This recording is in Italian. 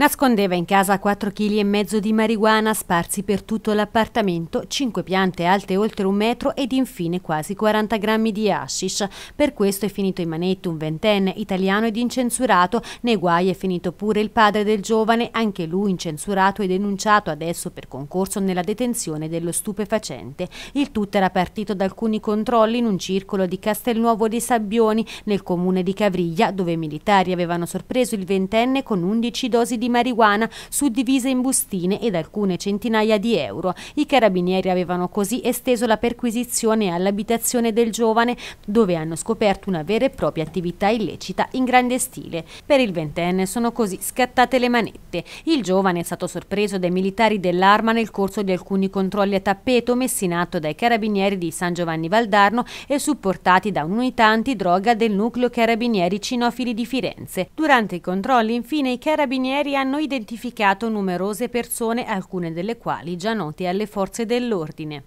Nascondeva in casa 4,5 kg di marijuana sparsi per tutto l'appartamento, 5 piante alte oltre un metro ed infine quasi 40 grammi di hashish. Per questo è finito in manette un ventenne italiano ed incensurato. Nei guai è finito pure il padre del giovane, anche lui incensurato e denunciato adesso per concorso nella detenzione dello stupefacente. Il tutto era partito da alcuni controlli in un circolo di Castelnuovo dei Sabbioni, nel comune di Cavriglia, dove i militari avevano sorpreso il ventenne con 11 dosi di marijuana suddivise in bustine ed alcune centinaia di euro. I carabinieri avevano così esteso la perquisizione all'abitazione del giovane dove hanno scoperto una vera e propria attività illecita in grande stile. Per il ventenne sono così scattate le manette. Il giovane è stato sorpreso dai militari dell'arma nel corso di alcuni controlli a tappeto messi in atto dai carabinieri di San Giovanni Valdarno e supportati da un'unità antidroga del nucleo carabinieri cinofili di Firenze. Durante i controlli infine i carabinieri hanno hanno identificato numerose persone, alcune delle quali già note alle forze dell'ordine.